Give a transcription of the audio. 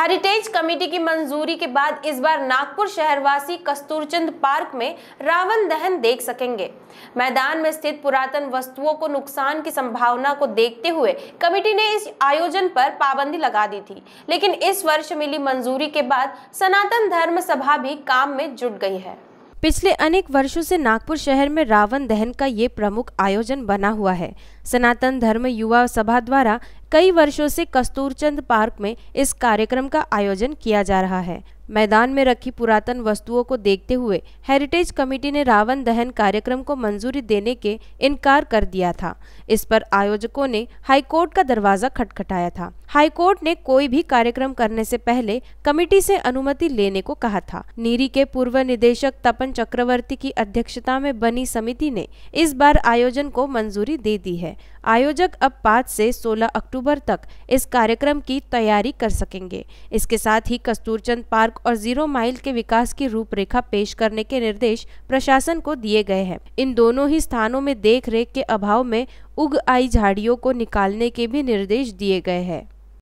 heritage committee की मंजूरी के बाद इस बार नागपुर शहरवासी कस्तूरचंद पार्क में रावण दहन देख सकेंगे मैदान में स्थित पुरातन वस्तुओं को नुकसान की संभावना को देखते हुए कमेटी ने इस आयोजन पर पाबंदी लगा दी थी लेकिन इस वर्ष मिली मंजूरी के बाद सनातन धर्म सभा भी काम में जुट गई है पिछले अनेक वर्षों से नागपुर शहर में रावण दहन का ये प्रमुख आयोजन बना हुआ है सनातन धर्म युवा सभा द्वारा कई वर्षों से कस्तूरचंद पार्क में इस कार्यक्रम का आयोजन किया जा रहा है मैदान में रखी पुरातन वस्तुओं को देखते हुए हेरिटेज कमेटी ने रावण दहन कार्यक्रम को मंजूरी देने के इनकार कर दिया था इस पर आयोजकों ने हाईकोर्ट का दरवाजा खटखटाया था हाईकोर्ट ने कोई भी कार्यक्रम करने से पहले कमेटी से अनुमति लेने को कहा था नीरी के पूर्व निदेशक तपन चक्रवर्ती की अध्यक्षता में बनी समिति ने इस बार आयोजन को मंजूरी दे दी है आयोजक अब पाँच ऐसी सोलह अक्टूबर अक्टूबर तक इस कार्यक्रम की तैयारी कर सकेंगे इसके साथ ही कस्तूरचंद पार्क और जीरो माइल के विकास की रूपरेखा पेश करने के निर्देश प्रशासन को दिए गए हैं इन दोनों ही स्थानों में देख रेख के अभाव में उग आई झाड़ियों को निकालने के भी निर्देश दिए गए हैं